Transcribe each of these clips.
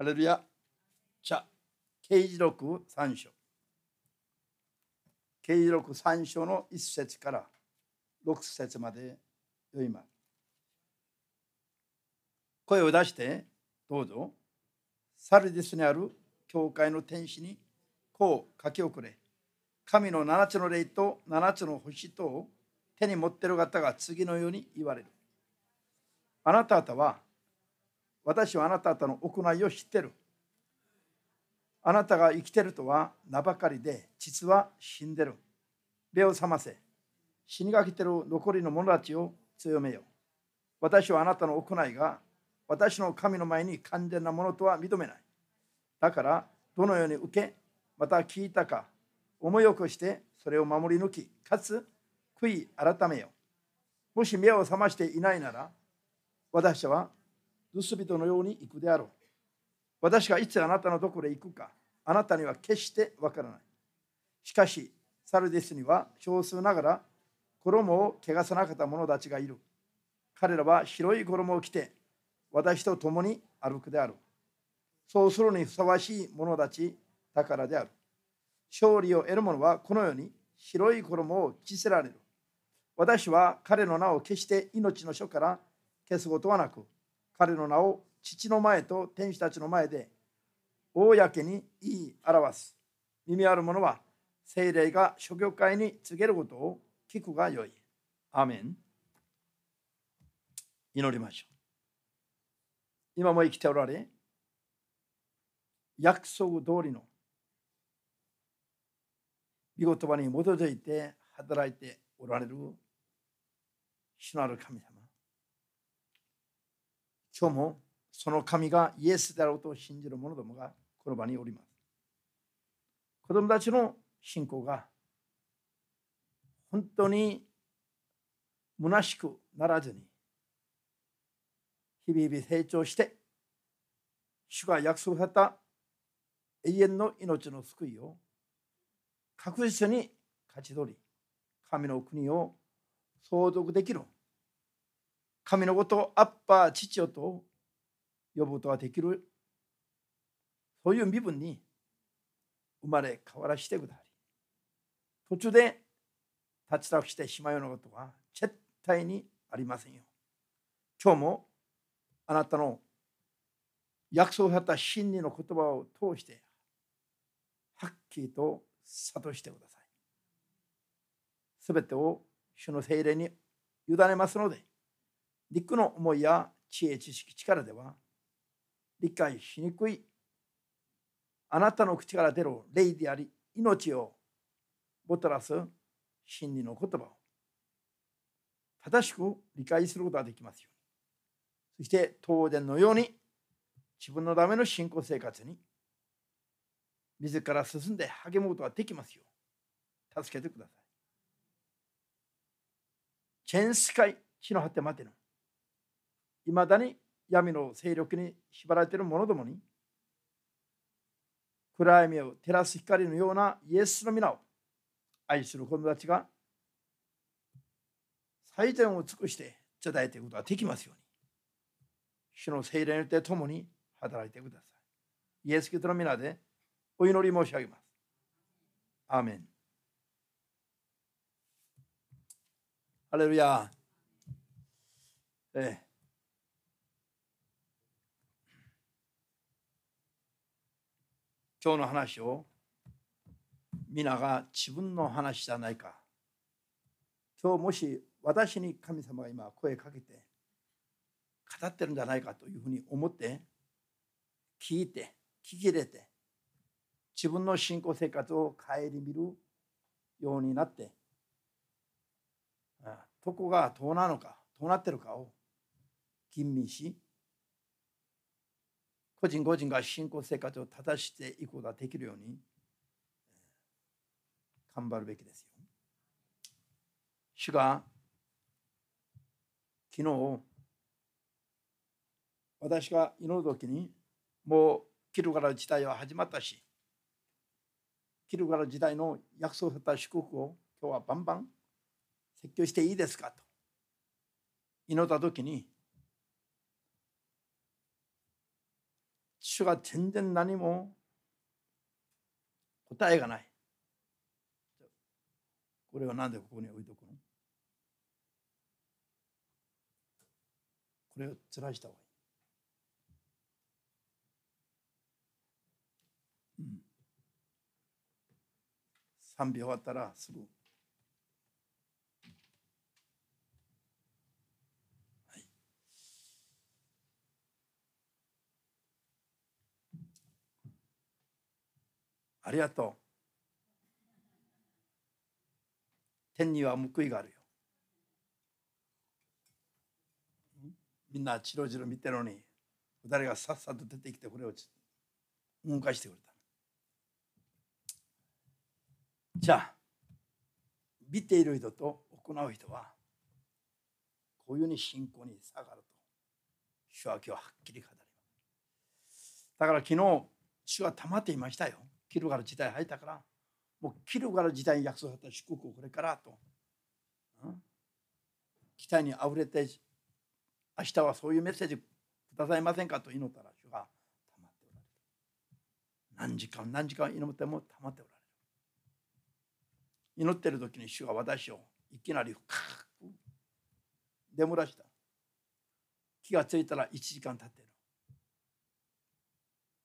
ハレルヤ。じゃ、刑事録3章。刑事録3章の1節から6節まで読みます。声を出して、どうぞ。サルディスにある教会の天使にこう書き送れ。神の7つの霊と7つの星とを手に持っている方が次のように言われる。あなた方は私はあなた方の行いを知ってるあなたが生きてるとは名ばかりで実は死んでる目を覚ませ死にかけてる残りの者たちを強めよ私はあなたの行いが私の神の前に完全なものとは認めないだからどのように受けまた聞いたか思い起こしてそれを守り抜きかつ悔い改めよもし目を覚ましていないなら私は盗人のように行くであろう。私がいつあなたのどこへ行くか、あなたには決してわからない。しかし、サルデスには少数ながら衣を汚さなかった者たちがいる。彼らは白い衣を着て、私と共に歩くである。そうするにふさわしい者たちだからである。勝利を得る者はこのように白い衣を着せられる。私は彼の名を決して命の書から消すことはなく、彼の名を父の前と天使たちの前で公に言い表す。耳ある者は聖霊が諸教会に告げることを聞くがよい。アメン。祈りましょう。今も生きておられ、約束通りの御言葉に基づいて働いておられる主なる神様。今日もその神がイエスであろうと信じる者どもがこの場におります。子供たちの信仰が本当に虚しくならずに日々成長して主が約束された永遠の命の救いを確実に勝ち取り神の国を相続できる神のことをアッパー父よと呼ぶことができるそういう身分に生まれ変わらせてくださり途中で立ち倒してしまうようなことは絶対にありませんよ今日もあなたの約束された真理の言葉を通してはっきりと諭してくださいすべてを主の精霊に委ねますので陸の思いや知恵知識力では理解しにくいあなたの口から出る霊であり命をもたらす真理の言葉を正しく理解することができますようにそして東電のように自分のための信仰生活に自ら進んで励むことができますよ助けてくださいチェスカ界地の果てまでのいまだに闇の勢力に縛られている者どもに暗闇を照らす光のようなイエスの皆を愛する子供たちが最善を尽くして頂いていくことができますように主の精霊によって共に働いてくださいイエス・キリストの皆でお祈り申し上げますアーメンハレルヤええ今日の話を皆が自分の話じゃないか今日もし私に神様が今声かけて語ってるんじゃないかというふうに思って聞いて聞き入れて自分の信仰生活を顧みるようになってどこがどうなのかどうなってるかを吟味し個人個人が信仰生活を正していくことができるように頑張るべきですよ。主が昨日私が祈る時にもうキルガラ時代は始まったしキルガラ時代の約束された祝福を今日はバンバン説教していいですかと祈った時に主が全然何も答えがないこれは何でここに置いとくのこれをずらした方がいい3秒終わったらすぐありがとう。天には報いがあるよ。みんなチロチロ見てるのに誰がさっさと出てきてこれを動かしてくれた。じゃあ見ている人と行う人はこういうに信仰に下がると主は今日はっきり語ります。だから昨日主は溜まっていましたよ。キルガル時代入ったからもうキルガル時代に約束された祝福をこれからと、期待にあふれて明日はそういうメッセージくださいませんかと祈ったら主がたまっておられる何時間何時間祈ってもたまっておられる祈ってる時に主が私をいきなり深く漏らした気がついたら1時間経ってる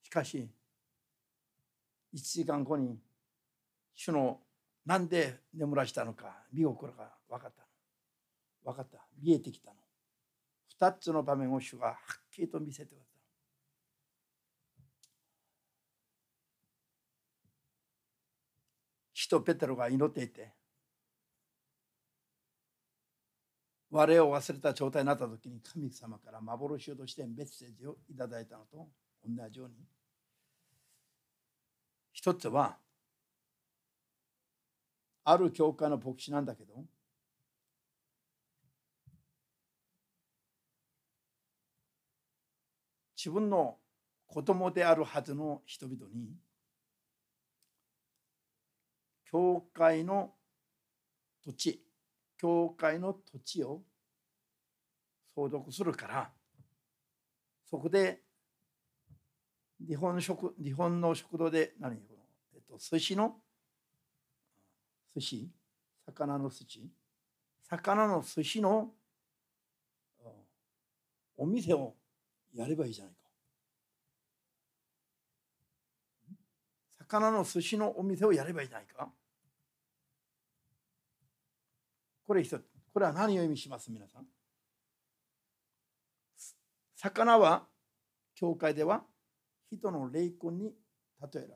しかし1時間後に主のなんで眠らしたのか見るが分かった分かった見えてきたの2つの場面を主がはっきりと見せてくれた使ペテロが祈っていて我を忘れた状態になった時に神様から幻をとしてメッセージをいただいたのと同じように一つはある教会の牧師なんだけど自分の子供であるはずの人々に教会の土地教会の土地を相続するからそこで日本食日本の食堂で何えっと、寿司の寿司魚の寿司魚の寿司のお店をやればいいじゃないか魚の寿司のお店をやればいいじゃないかこれ一つこれは何を意味します皆さん魚は教会では人の霊魂に例えられる。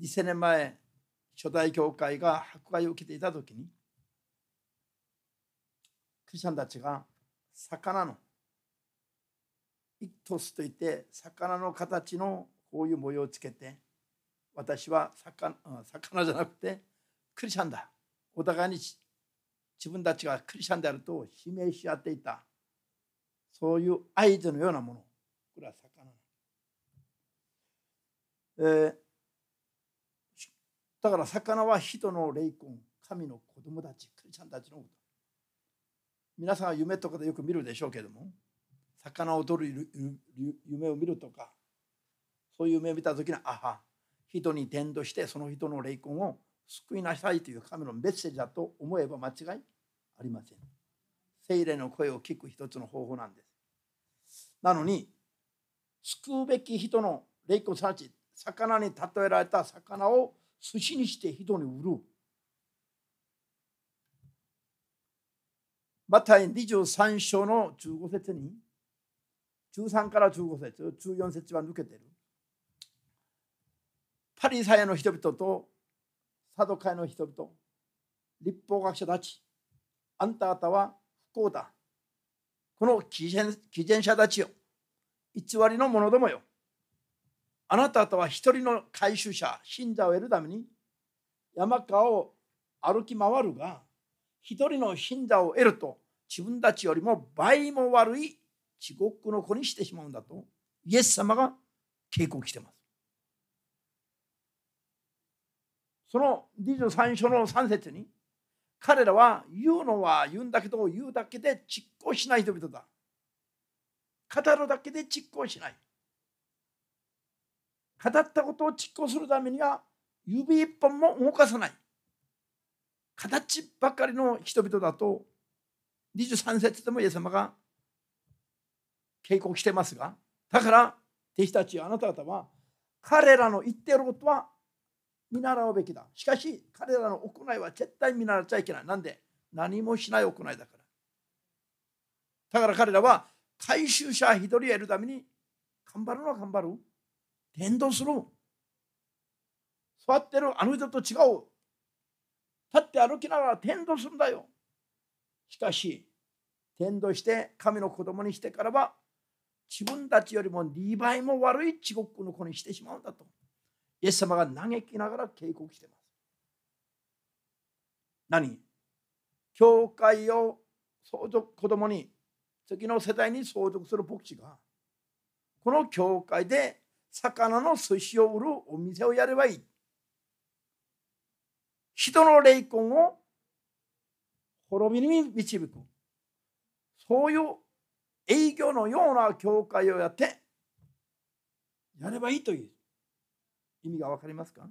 2000年前、初代教会が迫害を受けていた時に、クリスチャンたちが魚の一トスといって魚の形のこういう模様をつけて私は魚魚じゃなくてクリシャンだお互いに自分たちがクリシャンであると指名し合っていたそういう相手のようなものこれは魚、えー、だから魚は人の霊魂神の子供たちクリスチャンたちのこと皆さんは夢とかでよく見るでしょうけども魚を取る夢を見るとかそういう夢を見た時にあは人に伝道してその人の霊魂を救いなさいという神のメッセージだと思えば間違いありません。精霊の声を聞く一つの方法なんです。なのに救うべき人の霊魂たち魚に例えられた魚を寿司にして人に売る。また23章の15節に13から15節14節は抜けてる。パリサイの人々とサドカイの人々、立法学者たち、あんた方はこうだ。この偽善者たちよ。偽りの者どもよ。あなたとは一人の回収者、信者を得るために山川を歩き回るが、一人の信者を得ると自分たちよりも倍も悪い地獄の子にしてしまうんだと、イエス様が警告しています。その23章の3節に、彼らは言うのは言うんだけど言うだけで実行しない人々だ。語るだけで実行しない。語ったことを実行するためには指一本も動かさない。形ばかりの人々だと23節でもイエス様が警告してますがだから弟子たちあなた方は彼らの言っていることは見習うべきだ。しかし、彼らの行いは絶対見習っちゃいけない。なんで何もしない行いだから。だから彼らは回収者一人を得るために頑張るのは頑張る。伝道する。座ってるあの人と違う。立って歩きながら伝道するんだよ。しかし、伝道して神の子供にしてからは自分たちよりも2倍も悪い地獄の子にしてしまうんだと。イエス様が嘆きながら警告しています。何教会を相続子供に次の世代に相続する牧師がこの教会で魚の寿司を売るお店をやればいい。人の霊魂を滅びに導く。そういう営業のような教会をやってやればいいという。意味が分かりますか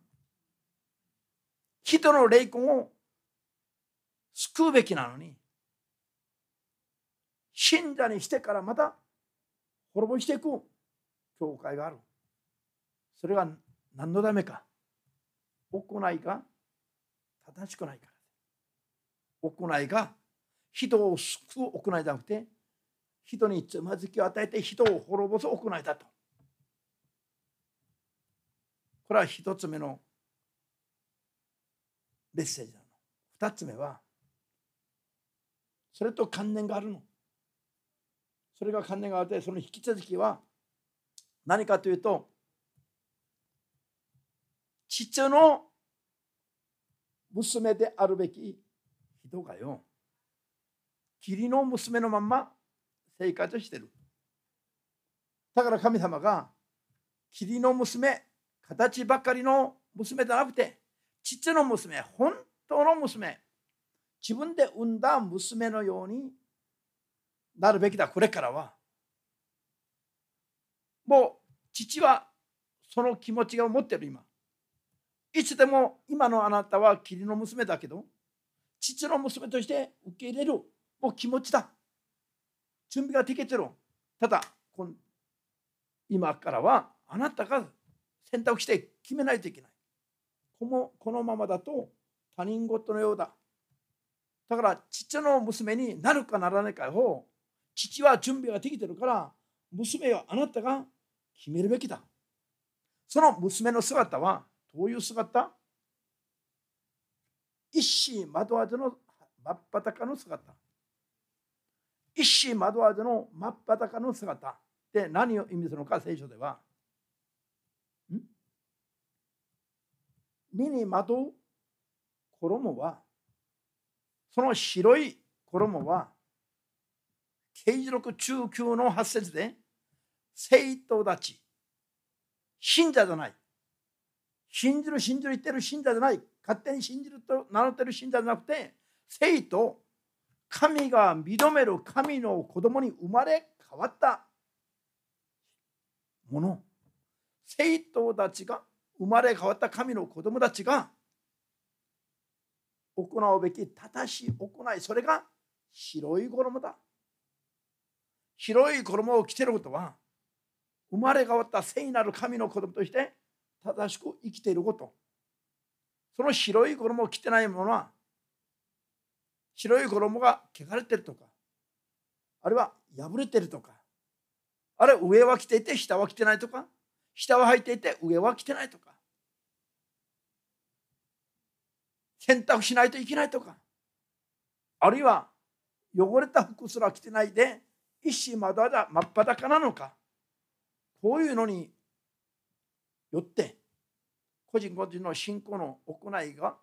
人の霊魂を救うべきなのに信者にしてからまた滅ぼしていく教会があるそれが何のためか行いが正しくないから行いが人を救う行いじゃなくて人につまずきを与えて人を滅ぼす行いだとこれは1つ目のメッセージなの2つ目はそれと関連があるのそれが関連があってその引き続きは何かというと父の娘であるべき人がよ義理の娘のまま生活してるだから神様が義理の娘形ばかりの娘じゃなくて父の娘本当の娘自分で産んだ娘のようになるべきだこれからはもう父はその気持ちを持ってる今いつでも今のあなたは霧の娘だけど父の娘として受け入れるもう気持ちだ準備ができてるただ今からはあなたが選択して決めないといけないこのこのままだと他人事のようだだから父の娘になるかならないかを父は準備ができてるから娘はあなたが決めるべきだその娘の姿はどういう姿一心窓わずの真っ裸の姿一心窓わずの真っ裸の姿で、何を意味するのか聖書では身にまとう衣はその白い衣は刑事録中級の発節で生徒たち信者じゃない信じる信じる言ってる信者じゃない勝手に信じると名乗ってる信者じゃなくて生徒神が認める神の子供に生まれ変わったもの生徒たちが生まれ変わった神の子供たちが行うべき正しい行いそれが白い衣だ白い衣を着てることは生まれ変わった聖なる神の子供として正しく生きていることその白い衣を着てないものは白い衣が汚れてるとかあるいは破れてるとかあるいは上は着ていて下は着てないとか下は履いていて上は着てないとか洗濯しないといけないとかあるいは汚れた服すら着てないで一糸まだまだ真っ裸なのかこういうのによって個人個人の信仰の行いが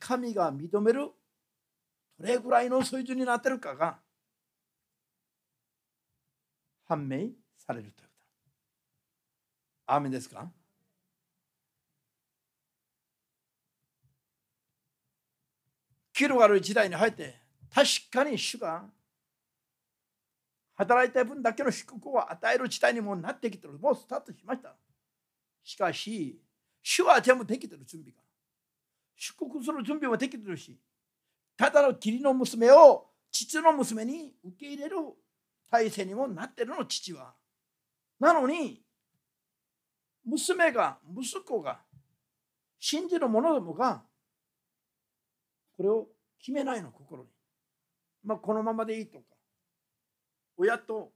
神が認めるどれぐらいの水準になってるかが判明されるというアーメンですか広がる時代に入って確かに主が働いた分だけの祝福を与える時代にもなってきてるもうスタートしましたしかし主は全部できてる準備が祝福する準備もできてるしただの義理の娘を父の娘に受け入れる体制にもなってるの父はなのに娘が息子が信じる者どもがこれを決めないの心に、まあ、このままでいいとか親と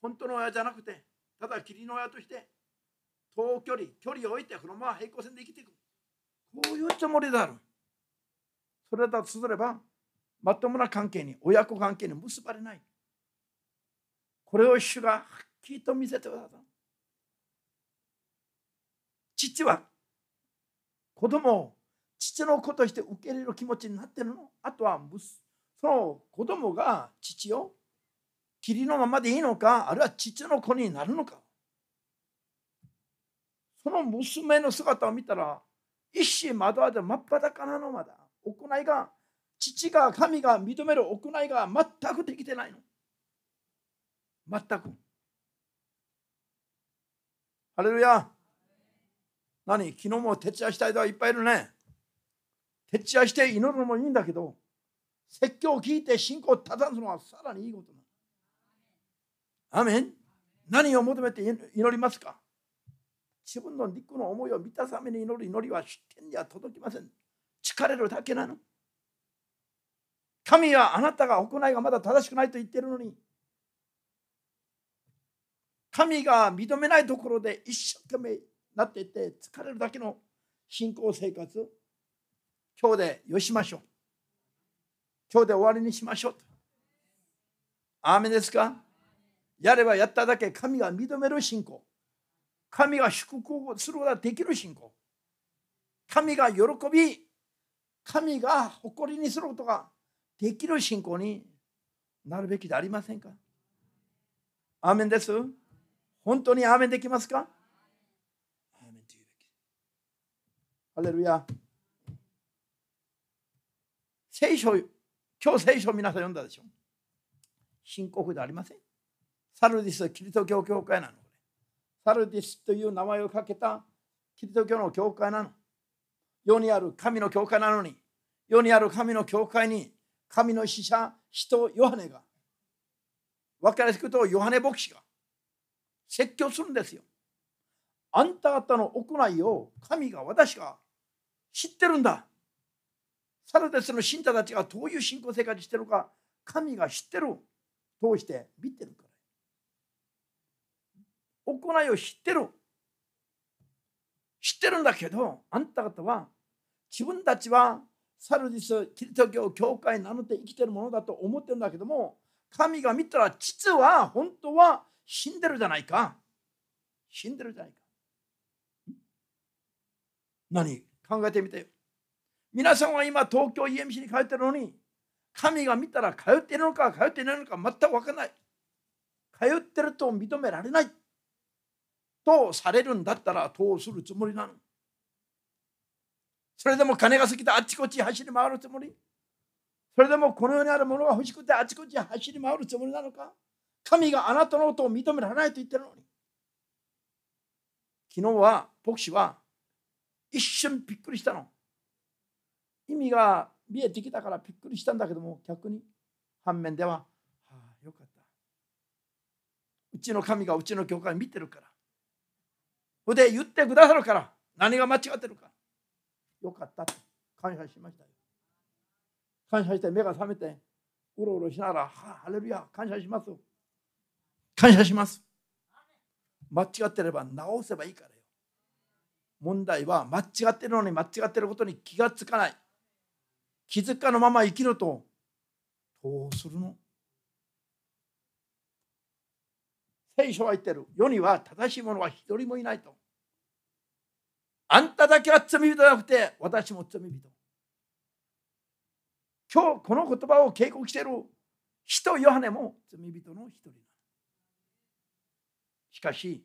本当の親じゃなくてただ義理の親として遠距離距離を置いてこのまま平行線で生きていくこういうつもりであるそれだとすればまともな関係に親子関係に結ばれないこれを主がはっきりと見せてください父は子供を父の子として受け入れる気持ちになってるのあとはその子供が父を霧のままでいいのかあるいは父の子になるのかその娘の姿を見たら一心惑わず真っ裸なのまだ行いが父が神が認める行いが全くできてないの全くハレルヤ何昨日も徹夜した人はいっぱいいるね。徹夜して祈るのもいいんだけど、説教を聞いて信仰を立たすのはさらにいいことなの。アメン何を求めて祈りますか自分の肉の思いを満たすために祈る祈りは出典には届きません。疲れるだけなの。神はあなたが行いがまだ正しくないと言ってるのに、神が認めないところで一生懸命なっていって疲れるだけの信仰生活今日でよしましょう今日で終わりにしましょうとアーメンですかやればやっただけ神が認める信仰神が祝福をすることができる信仰神が喜び神が誇りにすることができる信仰になるべきでありませんかアーメンです本当にアーメンできますかアレルヤ。聖書、今日聖書皆さん読んだでしょ深刻でありません。サルディスはキリスト教教会なの。サルディスという名前をかけたキリスト教の教会なの。世にある神の教会なのに、世にある神の教会に、神の使者、人、ヨハネが、分かりやすく言とヨハネ牧師が説教するんですよ。あんた方の行いを神が私が知ってるんだサルデスの信者たちがどういう信仰生活してるか神が知ってる通して見てるから行いを知ってる知ってるんだけどあんた方は自分たちはサルディスキリスト教教会なので生きてるものだと思ってるんだけども神が見たら実は本当は死んでるじゃないか死んでるじゃないか何考えてみて皆さんは今東京 EMC に通ってるのに、神が見たら通っているのか通っていないのか全く分からない。通ってると認められない。とされるんだったらどうするつもりなの。それでも金が過ぎてあっちこっち走り回るつもりそれでもこの世にあるものが欲しくてあちこち走り回るつもりなのか神があなたのことを認められないと言ってるのに。昨日は牧師は一瞬びっくりしたの意味が見えてきたからびっくりしたんだけども逆に反面では、はあ、よかったうちの神がうちの教会見てるからほで言ってくださるから何が間違ってるかよかったと感謝しましたよ感謝して目が覚めてうろうろしながら、はあ、ハレルヤ感謝します感謝します間違ってれば直せばいいから問題は間違ってるのに間違ってることに気がつかない気づかのまま生きるとどうするの聖書は言ってる世には正しい者は一人もいないとあんただけは罪人じゃなくて私も罪人今日この言葉を警告している人ヨハネも罪人の一人しかし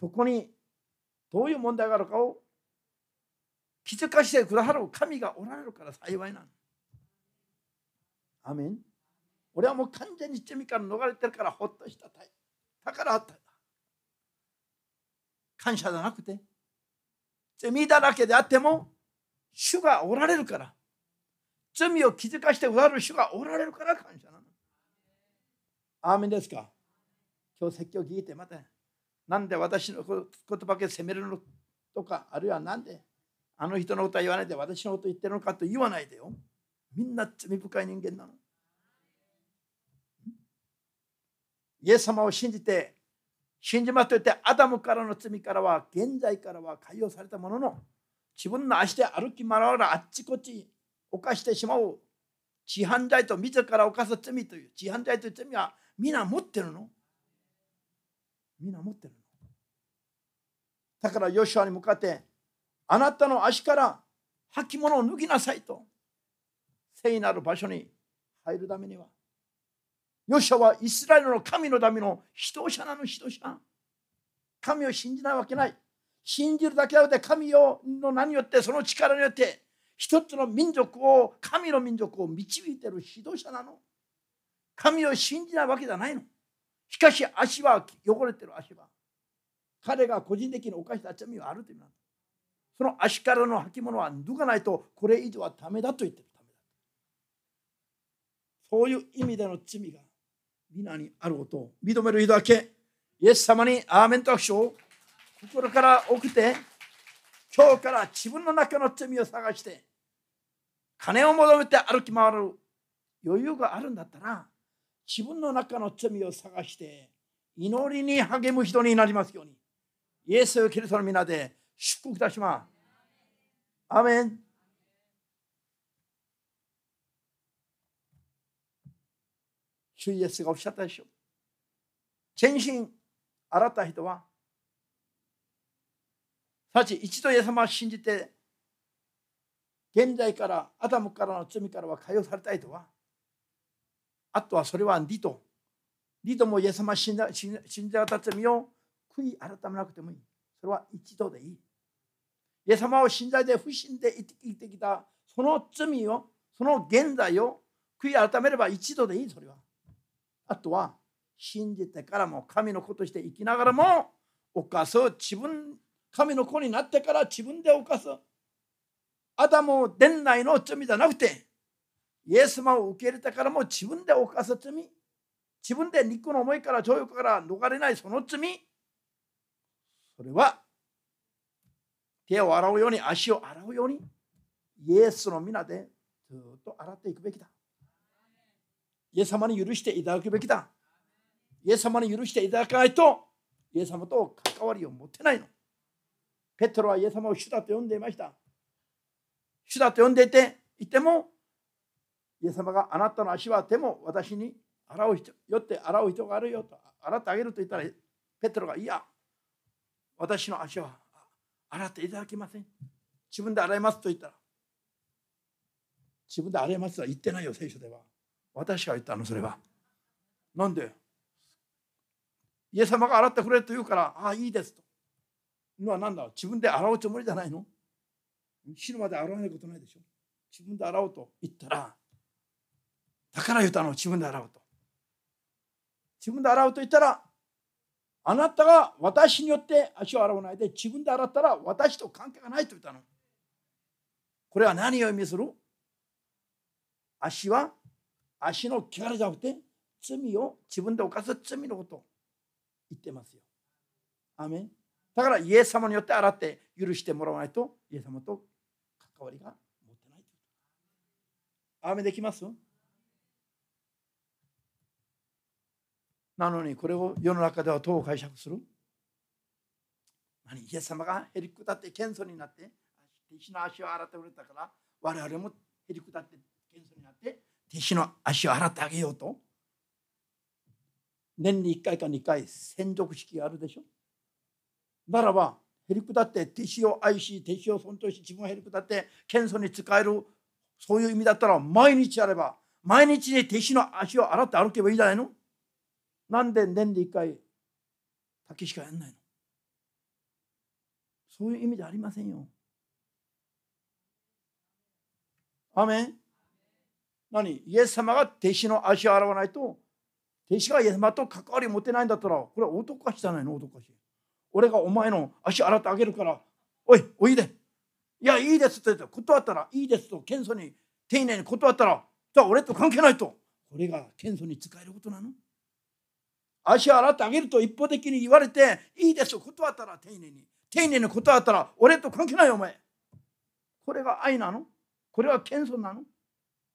そこにどういう問題があるかを気づかしてくださる神がおられるから幸いなの。アメン俺はもう完全に罪から逃れてるからほっとしたたい。だからあったんだ。感謝じゃなくて、罪だらけであっても、主がおられるから、罪を気づかしてくださる主がおられるから感謝なの。アーメンですか今日説教聞いてまた。なんで私のことばけ責めるのとかあるいはなんであの人のことは言わないで私のこと言ってるのかと言わないでよみんな罪深い人間なのイエス様を信じて信じますと言ってアダムからの罪からは現在からは解放されたものの自分の足で歩き回らあっちこっち犯してしまう自犯罪と自ら犯す罪という自犯罪という罪は皆持ってるのみんな持ってるのだからヨシュアに向かってあなたの足から履物を脱ぎなさいと聖なる場所に入るためにはヨシュアはイスラエルの神のための指導者なの指導者神を信じないわけない信じるだけではなくて神の名によってその力によって一つの民族を神の民族を導いている指導者なの神を信じないわけじゃないのしかし足は汚れてる足は彼が個人的に犯した罪はあるというのその足からの履物は脱がないとこれ以上はダメだと言ってるためだそういう意味での罪が皆にあることを認める人だけイエス様にアーメンと握手を心から送って今日から自分の中の罪を探して金を求めて歩き回る余裕があるんだったら自分の中の罪を探して祈りに励む人になりますようにイエス・キリストの皆で祝福いたしますアメン主イエスがおっしゃったでしょ全身洗った人はさち一度イエス様を信じて現在からアダムからの罪からは解放された人はあとはそれはリトリトもイエス様死んだ死んだ方罪を悔い改めなくてもいいそれは一度でいいイエス様を信頼で不信で生きてきたその罪をその現在を悔い改めれば一度でいいそれはあとは信じてからも神の子として生きながらも犯す自分神の子になってから自分で犯すアダム伝来の罪じゃなくてイエス様を受け入れたからも自分で犯す罪、自分で肉の思いから情欲から逃れないその罪、それは手を洗うように、足を洗うように、イエスの皆でずっと洗っていくべきだ。イエス様に許していただくべきだ。イエス様に許していただかないと、イエス様と関わりを持てないの。ペトロはイエス様を主だと呼んでいました。主だと呼んでいて、いても、イエス様があなたの足は手も私に洗う人よって洗う人があるよと洗ってあげると言ったらペトロがいや私の足は洗っていただけません自分で洗いますと言ったら自分で洗いますは言ってないよ聖書では私が言ったのそれはなんでイエス様が洗ってくれと言うからああいいですとのは何だ自分で洗うつもりじゃないの死ぬまで洗わないことないでしょ自分で洗おうと言ったらだから言うたの自分で洗うと。自分で洗うと言ったらあなたが私によって足を洗わないで自分で洗ったら私と関係がないと言ったの。これは何を意味する足は足の汚れじゃなくて罪を自分で犯す罪のこと言ってますよ。アメンだからイエス様によって洗って許してもらわないとイエス様と関わりが持てない。アメできますなのにこれを世の中ではどう解釈する何イエス様がへりくだって謙遜になって弟子の足を洗ってくれたから我々もへりくだって謙遜になって弟子の足を洗ってあげようと年に1回か2回専属式があるでしょならばへりくだって弟子を愛し弟子を尊重し自分をへりくだって謙遜に使えるそういう意味だったら毎日やれば毎日で弟子の足を洗って歩けばいいじゃないのなんで年に1回滝しかやんないのそういう意味じゃありませんよ。アメ何イエス様が弟子の足を洗わないと弟子がイエス様と関わり持てないんだったらこれは男かしじゃないの男かし。俺がお前の足洗ってあげるからおいおいで。いやいいですって言って断ったらいいですと謙遜に丁寧に断ったらじゃあ俺と関係ないとこれが謙遜に使えることなの足洗ってあげると一方的に言われて、いいです、断ったら丁寧に。丁寧に断ったら、俺と関係ないよ、お前。これが愛なのこれは謙遜なの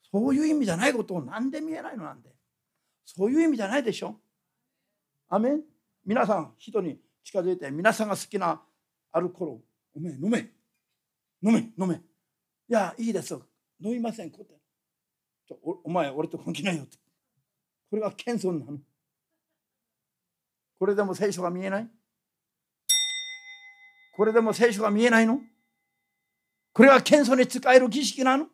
そういう意味じゃないことをなんで見えないのなんで。そういう意味じゃないでしょ。アメン皆さん、人に近づいて、皆さんが好きなアルコールを、おめ飲め、飲め、飲め。いや、いいですよ。飲みません。こうやっておお前、俺と関係ないよって。これが謙遜なの。これでも聖書が見えないこれでも聖書が見えないのこれは謙遜に使える儀式なの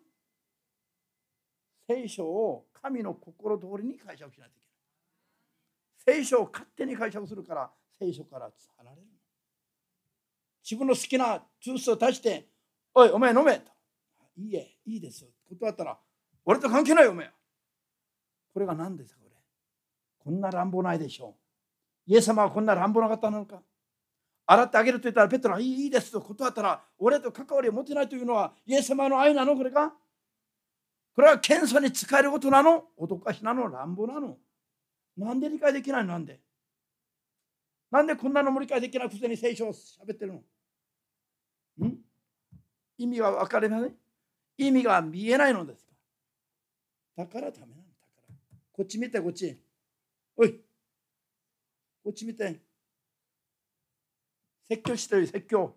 聖書を神の心通りに解釈しないといけない。聖書を勝手に解釈するから聖書から離れる。自分の好きなジュースを出して、おい、お前飲めと。いいえ、いいです。断ったら、俺と関係ないよ、お前。これが何ですか、これ。こんな乱暴ないでしょう。イエス様はこんな乱暴な方なのか洗ってあげると言ったらペトロはいいですと断ったら俺と関わりを持てないというのはイエス様の愛なのこれかこれは謙遜に使えることなの脅かしなの乱暴なのなんで理解できないのなんでなんでこんなのも理解できないくせに聖書を喋ってるのん意味が分かりません意味が見えないのですかだからダメなのだからこっち見てこっちおいおち見て説教してる説教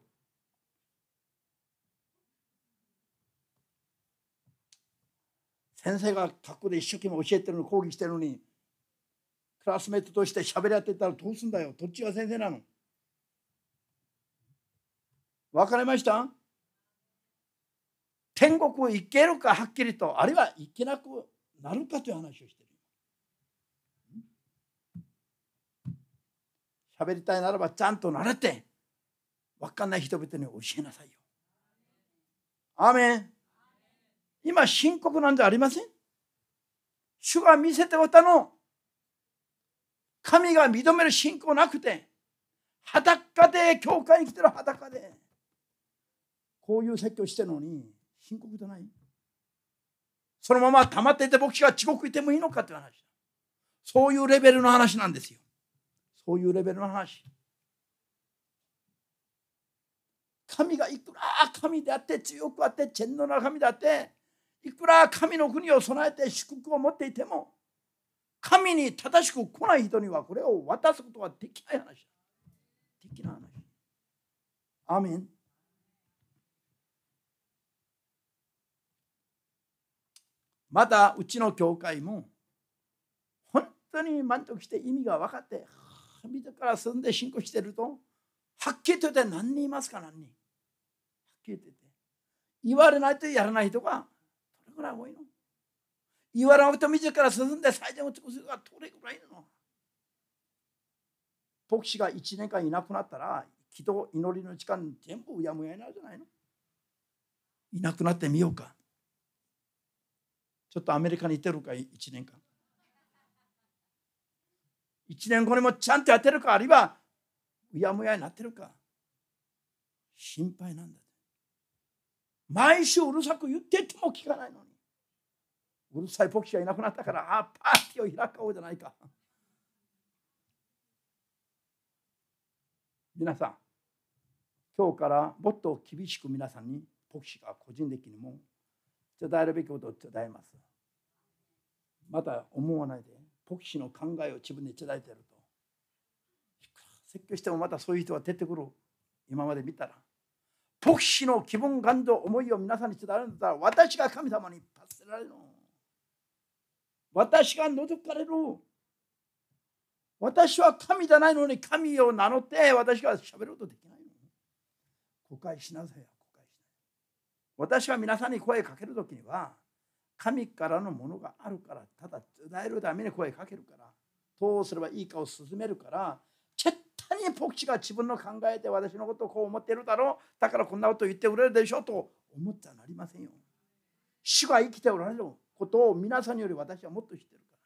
先生が学校で一生懸命教えてるの講義してるのにクラスメートとして喋り合ってたらどうすんだよどっちが先生なの分かりました天国行けるかはっきりとあるいは行けなくなるかという話をしてる喋りたいならばちゃんと慣れて分かんない人々に教えなさいよ。アメン今深刻なんじゃありません主が見せておたの神が認める信仰なくて裸で教会に来てる裸でこういう説教してるのに深刻じゃないそのまま溜まっていて牧師が地獄いてもいいのかって話そういうレベルの話なんですよそういうレベルの話神がいくら神であって強くあって天皇の神であっていくら神の国を備えて祝福を持っていても神に正しく来ない人にはこれを渡すことはできない話できない話アーメンまたうちの教会も本当に満足して意味が分かって神だから住んで信仰してると、はっきりと言って何人いますか何人。はっきりと言って。言われないとやらない人がどれぐらい多いの言われないと自ら進んで最善を尽くす人がどれぐらいいるの牧師が1年間いなくなったら、祈祷、祈りの時間全部うやむやになるじゃないのいなくなってみようか。ちょっとアメリカに行ってるか、1年間。1年後にもちゃんとやってるかあるいはうやむやになってるか心配なんだ毎週うるさく言ってても聞かないのにうるさい牧師がいなくなったからあパーティーを開こうじゃないか皆さん今日からもっと厳しく皆さんに牧師が個人的にも伝えるべきことを伝えますまた思わないで牧師の考えを自分に頂いてると説教してもまたそういう人が出てくる今まで見たら牧師の気分感動思いを皆さんに伝えるんだったら私が神様に罰せられる私が覗かれる私は神じゃないのに神を名乗って私が喋ることできないの誤解しなさいよ誤解しなさい私は皆さんに声かけるときには神からのものがあるからただ伝えるために声かけるからどうすればいいかを進めるから絶対に牧師が自分の考えで私のことをこう思ってるだろうだからこんなこと言ってくれるでしょと思ってはなりませんよ主が生きておられることを皆さんより私はもっと知ってるから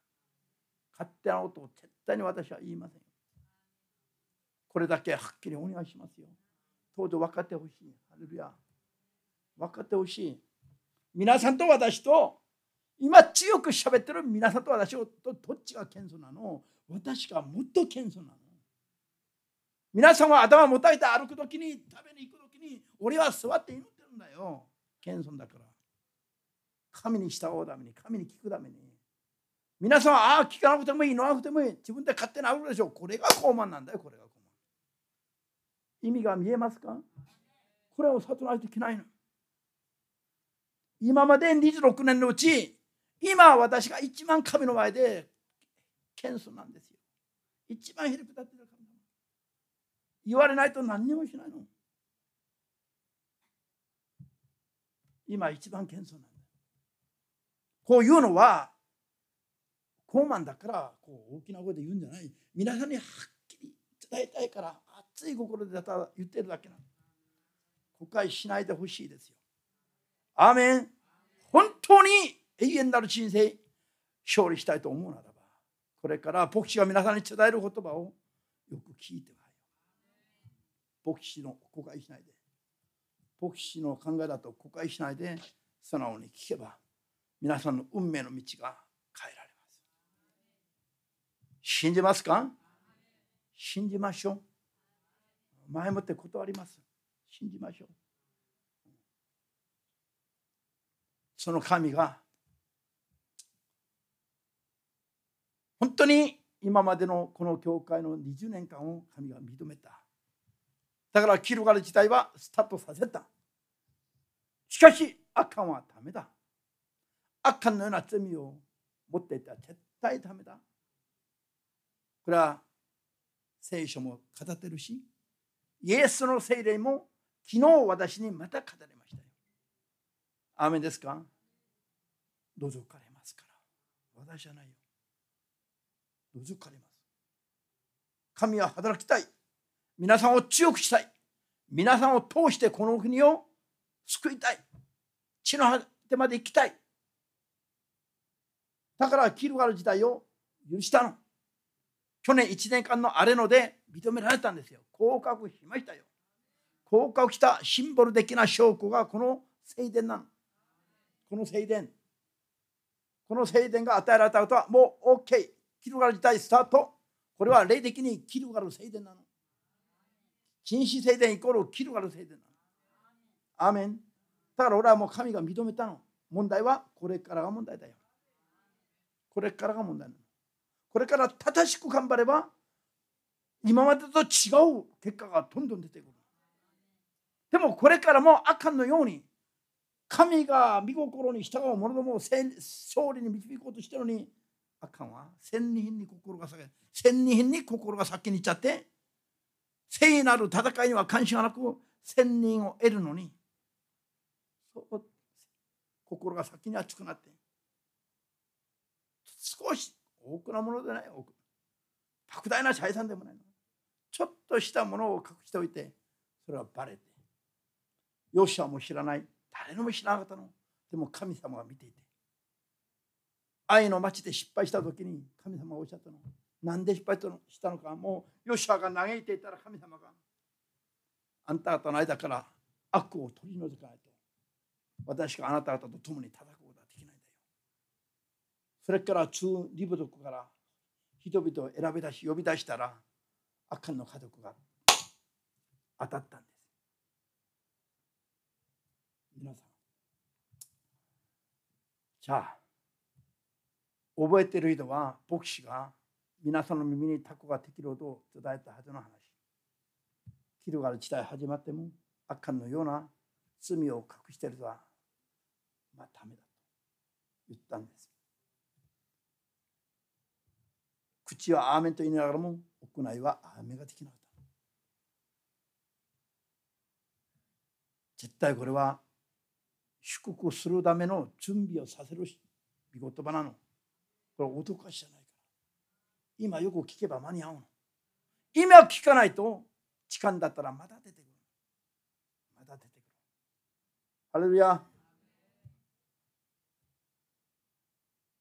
勝手なことを絶対に私は言いませんこれだけはっきりお願いしますようぞ分かってほしいハレルヤ分かってほしい皆さんと私と今強く喋ってる皆さんと私をとどっちが謙遜なの私がもっと謙遜なの皆さんは頭もたえて歩くときに食べに行くときに俺は座って祈ってるんだよ謙遜だから神に従うために神に聞くために皆さんはああ聞かなくてもいい祈らなくてもいい自分で勝手に歩くでしょこれが傲慢なんだよこれが傲慢意味が見えますかこれを悟らないといけないの今まで26年のうち今私が一番神の前で謙遜なんですよ一番へりくだってる神様。言われないと何にもしないの今一番謙遜なんだこういうのは高慢だからこう大きな声で言うんじゃない皆さんにはっきり伝えたいから熱い心でただ言ってるだけなの誤解しないでほしいですよアーメン本当に永遠なる人生勝利したいと思うならばこれから牧師が皆さんに伝える言葉をよく聞いてはよ牧師の誤解しないで牧師の考えだと誤解しないで素直に聞けば皆さんの運命の道が変えられます信じますか信じましょう前もって断ります信じましょうその神が本当に今までのこの教会の20年間を神が認めただからキルガル自体はスタートさせたしかし悪感はダメだ悪感のような罪を持っていたら絶対ダメだこれは聖書も語ってるしイエスの聖霊も昨日私にまた語りましたよ。アメですかどうぞかれますから。私じゃないよ。覗かれます神は働きたい皆さんを強くしたい皆さんを通してこの国を救いたい地の果てまで行きたいだからキルガル時代を許したの去年1年間の荒れので認められたんですよ降格しましたよ降格したシンボル的な証拠がこの聖殿なのこの聖殿この聖殿が与えられたことはもう OK キルガル時代スタートこれは霊的にキルガル聖殿なの禁止聖殿イコールキルガル聖殿なのアーメンだから俺はもう神が認めたの問題はこれからが問題だよこれからが問題なのこれから正しく頑張れば今までと違う結果がどんどん出てくるでもこれからもアカのように神が御心に従う者どもを勝利に導こうとしてるのにあかんわ千人に心が先に千人品に心が先にいっちゃって聖なる戦いには関心がなく千人を得るのにそう心が先に熱くなって少し多くなものでない莫大な財産でもないのちょっとしたものを隠しておいてそれはバレてヨシアも知らない誰のも知らなかったのでも神様が見ていて愛の町で失敗した時に神様がおっしゃったの。なんで失敗したのか。もうヨシアが嘆いていたら神様があんた方の間から悪を取り除かないと。私があなた方と共に叩くことはできないんだよ。それから中リブ族から人々を選び出し呼び出したら悪感の家族が当たったんです。皆さん。じゃあ覚えてる人は牧師が皆さんの耳にタコができるほを伝えたはずの話。キルガル時代始まっても悪漢のような罪を隠しているとは、まあ、ダメだと言ったんです。口はアーメンと言いながらも屋内はアーメンができなかった。絶対これは祝福するための準備をさせる見言葉なの。これは脅かしじゃないから今よく聞けば間に合うの今聞かないと痴漢だったらまだ出てくるまだ出てくるハレルヤ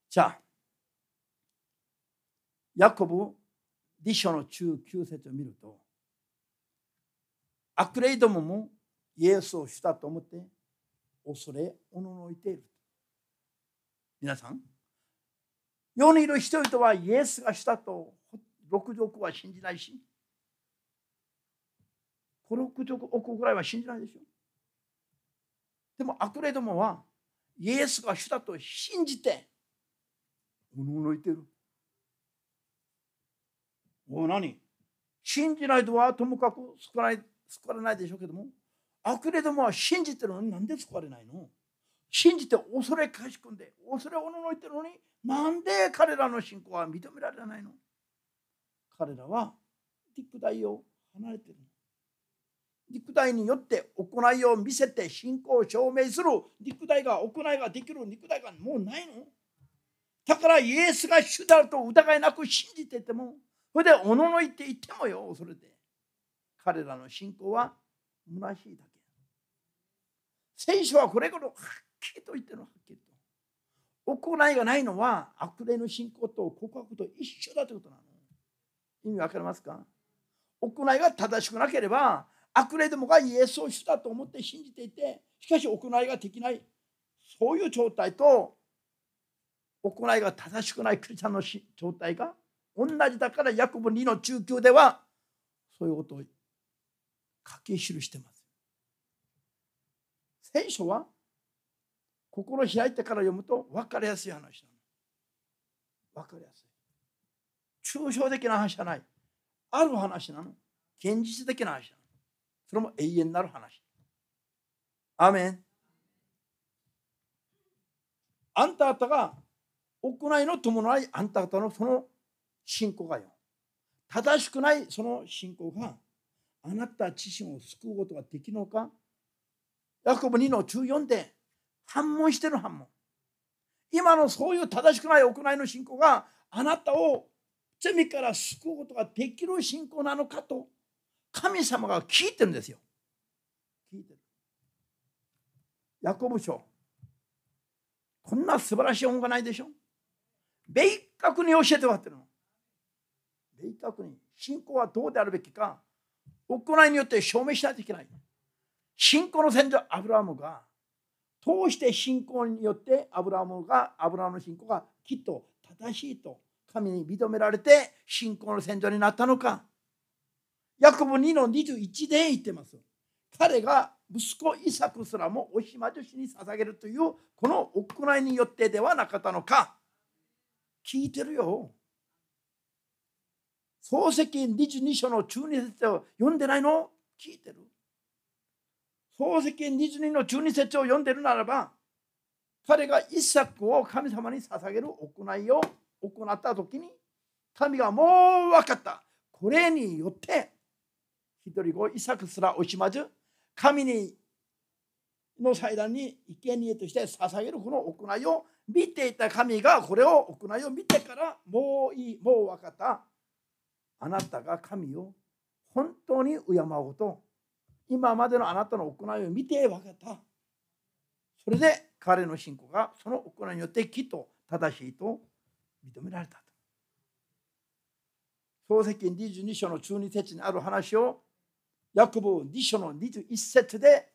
じゃあヤコブ辞書の中級節を見るとアクレイドムもイエスをしたと思って恐れおののいている皆さん世にいる人々はイエスがしたと6億は信じないし56億ぐらいは信じないでしょでも悪霊どもはイエスが主だと信じておのおのいてるお何信じないとはともかく救われないでしょうけども悪霊どもは信じてるのになんで救われないの信じて恐れかしくんで恐れおののいてるのになんで彼らの信仰は認められないの彼らは陸大を離れてる陸大によって行いを見せて信仰を証明する陸大が行いができる陸大がもうないのだからイエスが主だと疑いなく信じててもそれでおののいていてもよそれで彼らの信仰は虚しいだけ聖書はこれほどはっきりと言ってるのはっきりと行いがないのは悪霊の信仰と告白と一緒だということなの意味わかりますか行いが正しくなければ悪霊どもがイエスを主だと思って信じていてしかし行いができないそういう状態と行いが正しくないクリスチャンの状態が同じだからヤコブ2の中級ではそういうことを書き記してます。聖書は心開いてから読むと分かりやすい話なの分かりやすい抽象的な話じゃないある話なの現実的な話なのそれも永遠なる話アメンあんた方が行いの伴いあんた方のその信仰がよ正しくないその信仰があなた自身を救うことができるのかヤコブ2の14で反問してる反問今のそういう正しくない行いの信仰があなたを罪から救うことができる信仰なのかと神様が聞いてるんですよ。聞いてる。ヤコブ書こんな素晴らしい本がないでしょ明確に教えてもらってるの。明確に信仰はどうであるべきか行いによって証明しないといけない。信仰の先祖アブラハムが通して信仰によってアブラムがアブラムの信仰がきっと正しいと神に認められて信仰の先祖になったのかヤコブ2の21で言ってます彼が息子イサクすらもお島女子に捧げるというこの行いによってではなかったのか聞いてるよ漱石22章の中2節を読んでないの聞いてる宝石22の12節を読んでるならば彼が一作を神様に捧げる行いを行った時に神がもう分かったこれによって一人子一作すら惜しまず神にの祭壇に生贄として捧げるこの行いを見ていた神がこれを行いを見てからもういいもう分かったあなたが神を本当に敬うこと今までのあなたの行いを見て分かったそれで彼の信仰がその行いによってきっと正しいと認められた創世石22章の中2節にある話をヤコブ2章の21節で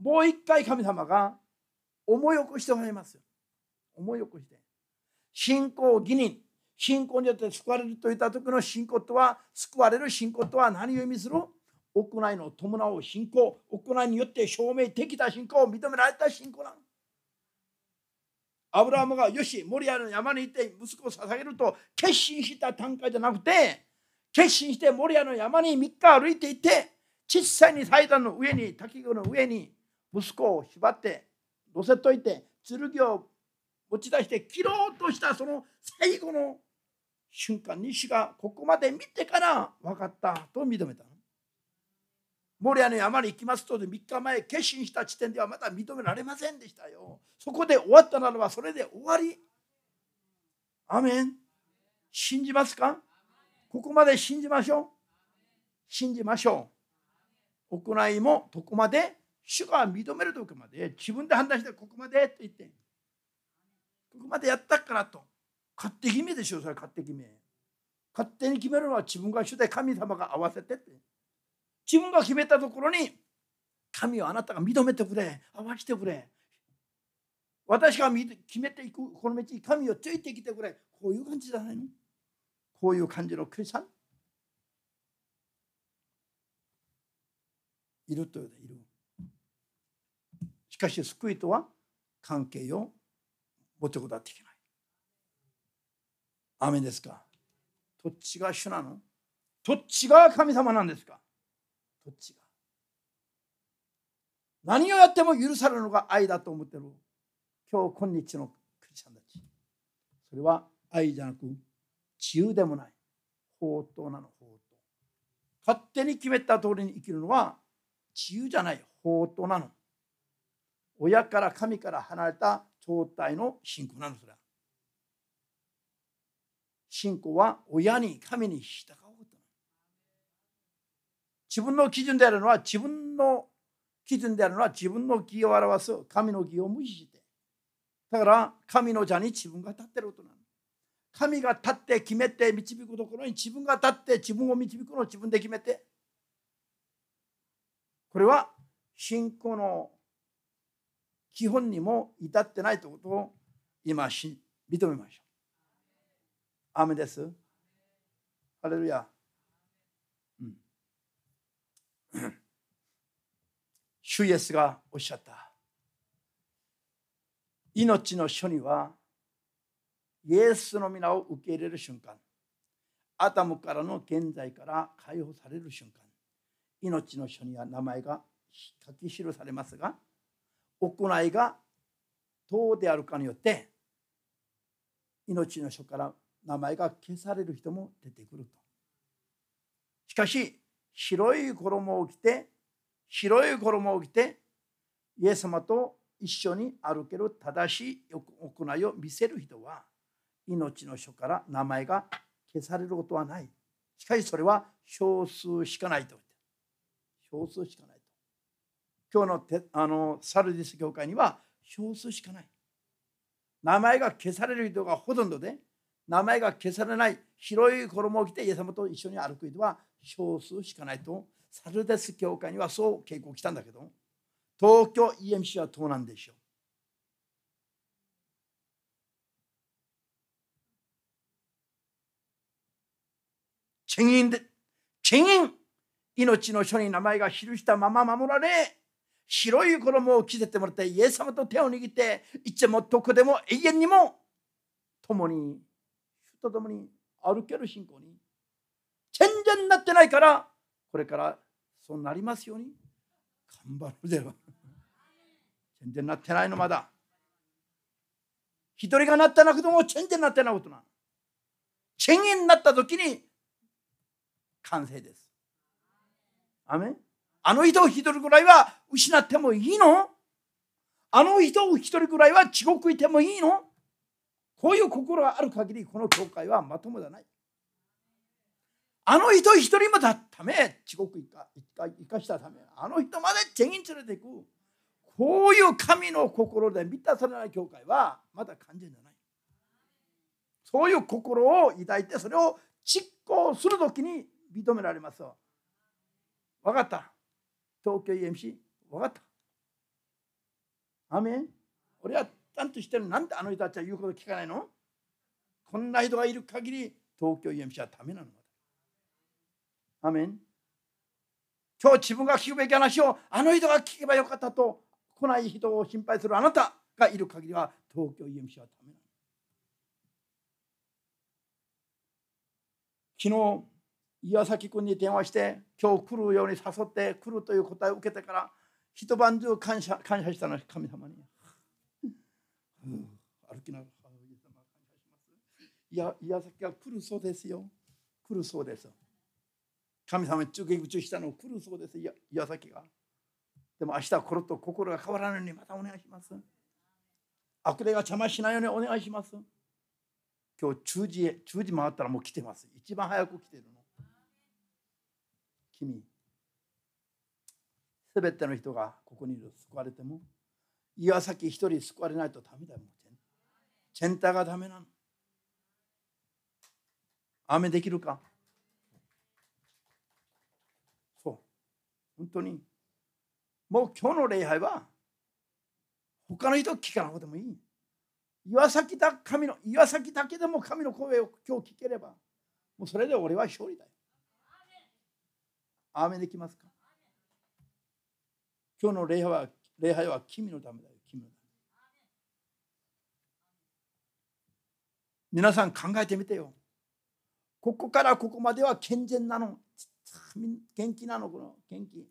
もう一回神様が思い起こしておられます思い起こして信仰義人信仰によって救われるといった時の信仰とは救われる信仰とは何を意味する行いの伴う信仰行いによって証明できた信仰を認められた信仰なの。アブラハムがよしモリアの山に行って息子を捧げると決心した段階じゃなくて決心してモリアの山に3日歩いていて小さいに祭壇の上に滝の上に息子を縛って乗せといて剣を持ち出して切ろうとしたその最後の瞬間にがここまで見てから分かったと認めたの。モリアの山に行きますと3日前決心した地点ではまだ認められませんでしたよ。そこで終わったならばそれで終わり。アメン。信じますかここまで信じましょう。信じましょう。行いもどこまで主が認めるとこまで自分で判断してここまでと言って。ここまでやったからと。勝手決めでしょ、それ勝手決め。勝手に決めるのは自分が主で神様が合わせてって。自分が決めたところに神をあなたが認めてくれ合わせてくれ私が決めていくこの道に神をついてきてくれこういう感じじゃないのこういう感じのクリスチャンいるといういるしかし救いとは関係を持ってこっていけない雨ですかどっちが主なのどっちが神様なんですかどっちが何をやっても許されるのが愛だと思ってる今日今日のクリスチャンたちそれは愛じゃなく自由でもない法となの法と勝手に決めた通りに生きるのは自由じゃない法となの親から神から離れた状態の信仰なのそれは信仰は親に神に従う自分の基準であるのは自分の基準であるのは自分の義を表す神の義を無視して。だから神の座に自分が立ってることなの。神が立って決めて導くところに自分が立って自分を導くのを自分で決めて。これは信仰の基本にも至ってないということを今し認めましょう。雨です。ハレルヤ。主イエスがおっしゃった命の書にはイエスの皆を受け入れる瞬間アダムからの現在から解放される瞬間命の書には名前が書き記されますが行いがどうであるかによって命の書から名前が消される人も出てくるとしかし白い衣を着て白い衣を着てイエス様と一緒に歩ける正しい行いを見せる人は命の書から名前が消されることはない。しかしそれは少数しかないと。少数しかないと。今日のあのサルディス教会には少数しかない。名前が消される人がほとんどで、名前が消されない白い衣を着てイエス様と一緒に歩く人は少数しかないとサルデス教会にはそう傾向来たんだけど東京 EMC はどうなんでしょうチェインでチェイン命の書に名前が記したまま守られ白い衣を着せてもらってイエス様と手を握っていつもどこでも永遠にも共に人と共に歩ける信仰に全然になってないからこれからそうなりますように頑張るでは全然になってないのまだ一人がなってなくても全然なってないことな賃金になった時に完成ですあめあの人を一人ぐらいは失ってもいいのあの人を一人ぐらいは地獄いてもいいのこういう心がある限りこの教会はまともじゃないあの人一人もだため、地獄生かしたため、あの人まで全員連れていく。こういう神の心で満たされない教会はまだ完全じゃない。そういう心を抱いて、それを実行するときに認められます。わかった東京 EMC、わかった。アメン俺はちゃんとしてる。なんであの人たちは言うこと聞かないのこんな人がいる限り東京 EMC はダメなの。アメン今日自分が聞くべき話をあの人が聞けばよかったと来ない人を心配するあなたがいる限りは東京 UMC はダメ昨日岩崎君に電話して今日来るように誘って来るという答えを受けてから一晩中感謝感謝したの神様に、うん、歩きながら神様感謝しますいや岩崎が来るそうですよ来るそうです神様に中継宇したのを来るそうです岩崎がでも明日はコロッと心が変わらないようにまたお願いします悪霊が邪魔しないようにお願いします今日中時へ中時回ったらもう来てます一番早く来てるの君すべての人がここにいる救われても岩崎一人救われないとダメだよチェンターがダメなの雨できるか本当にもう今日の礼拝は他の人聞かなくてもいい岩崎だ神の岩崎だけでも神の声を今日聞ければもうそれで俺は勝利だよアーメンできますか今日の礼拝は礼拝は君のためだよ君のため皆さん考えてみてよここからここまでは健全なの元気なのこの元気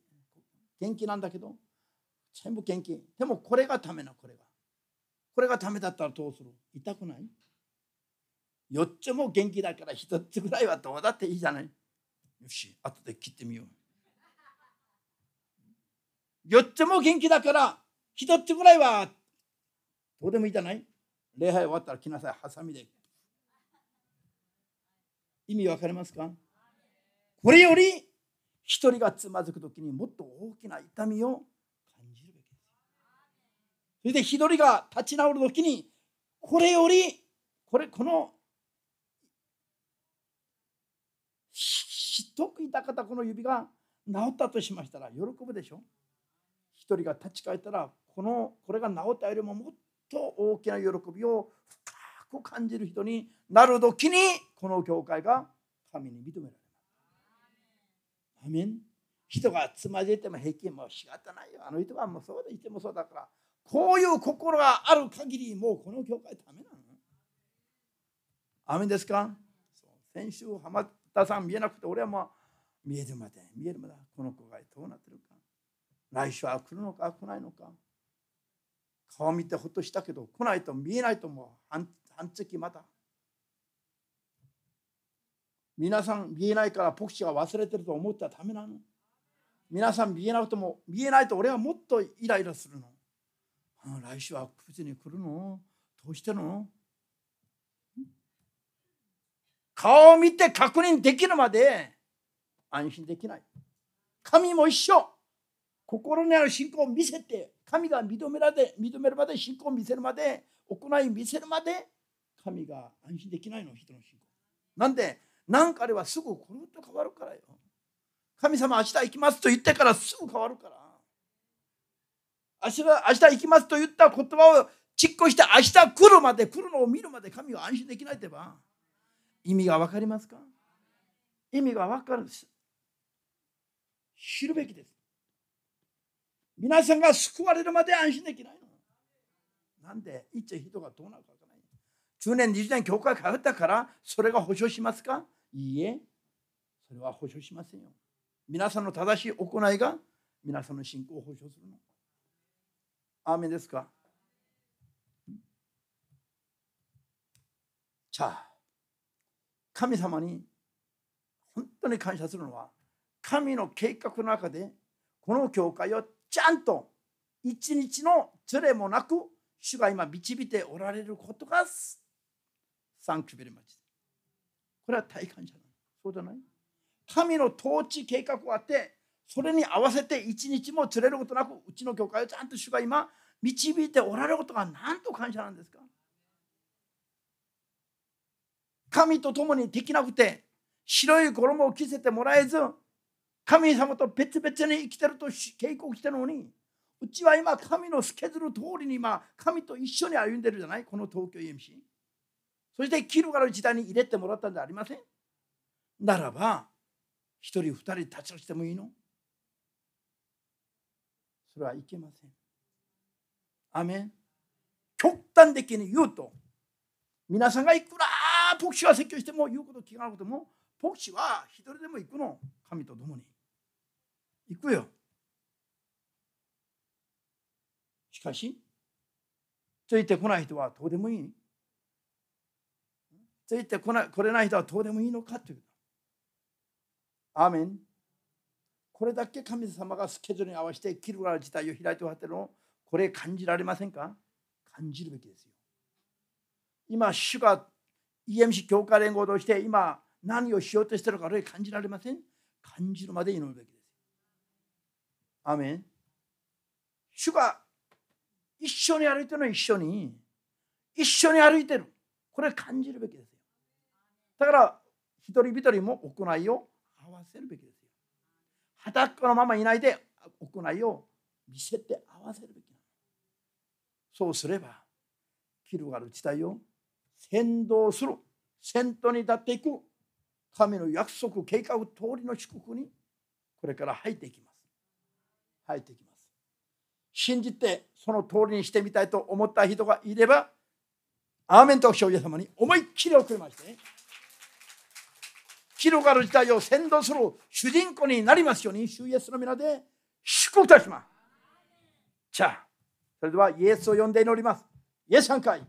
元気なんだけど全部元気でもこれがためなこれがこれがためだったらどうする痛くない4つも元気だから1つぐらいはどうだっていいじゃないよし後で切ってみよう4つも元気だから1つぐらいはどうでもいいじゃない礼拝終わったら来なさいハサミで意味わかりますかこれより一人がつまずく時にもっと大きな痛みを感じるべきですそれで一人が立ち直る時にこれよりこれこのひっとくいた方この指が治ったとしましたら喜ぶでしょ一人が立ち返ったらこのこれが治ったよりももっと大きな喜びを深く感じる人になる時にこの教会が神に認められるアメン人がつまじいても平気も仕方ないよあの人はもうそうでいてもそうだからこういう心がある限りもうこの教会ダメなのアメンですか先週浜田さん見えなくて俺はもう見えるまで見えるまでこの子がどうなってるか来週は来るのか来ないのか顔見てほっとしたけど来ないと見えないともう半月また皆さん見えないから牧師が忘れてると思ったためなの皆さん見えなくても見えないと俺はもっとイライラするの、来週は別に来るのどうしての顔を見て確認できるまで安心できない神も一緒心にある信仰を見せて神が認められ認めるまで信仰を見せるまで行い見せるまで神が安心できないの人の信仰なんで何かあればすぐこのと変わるからよ神様明日行きますと言ってからすぐ変わるから明日明日行きますと言った言葉を実行して明日来るまで来るのを見るまで神は安心できないってば意味が分かりますか意味が分かるんです知るべきです皆さんが救われるまで安心できないのなんで一人がどうなるか10年、20年、教会通ったから、それが保証しますかいいえ、それは保証しませんよ。皆さんの正しい行いが、皆さんの信仰を保証するの。アーメンですかじゃあ、神様に本当に感謝するのは、神の計画の中で、この教会をちゃんと一日のずれもなく主が今導いておられることがサンクベルマ o チ。これは大感謝。だ。そうじゃない神の統治計画があってそれに合わせて一日も釣れることなくうちの教会をちゃんと主が今導いておられることがなんと感謝なんですか神と共にできなくて白い衣を着せてもらえず神様と別々に生きてると警告してるのにうちは今神のスケジュール通りに今神と一緒に歩んでるじゃないこの東京 EMC そしてキルガら時代に入れてもらったんじゃありませんならば一人二人立ちしてもいいのそれはいけません。アメン極端的に言うと皆さんがいくら牧師は説教しても言うこと聞かなくても牧師は一人でも行くの神と共に行くよしかしついてこない人はどうでもいいついてこな来れない人はどうでもいいのかという。アーメン。これだけ神様がスケジュールに合わせて切るから時代を開いておられるのこれ感じられませんか感じるべきですよ。今、主が EMC 教会連合として今何をしようとしているかあれ感じられません感じるまで祈るべきです。アーメン。主が一緒に歩いてるのは一緒に一緒に歩いてるこれ感じるべきです。だから一人一人も行いを合わせるべきですよ。働このままいないで行いを見せて合わせるべきなの。そうすればキルガル地帯を先導する先頭に立っていく神の約束計画通りの祝福にこれから入っていきます。入っていきます。信じてその通りにしてみたいと思った人がいればアーメンとおっしゃる様に思いっきり送りまして、ね。広がる時代を先導する主人公になりますように、主イエスの皆で祝福いたします。じゃあ、それではイエスを呼んで祈ります。イエス3回。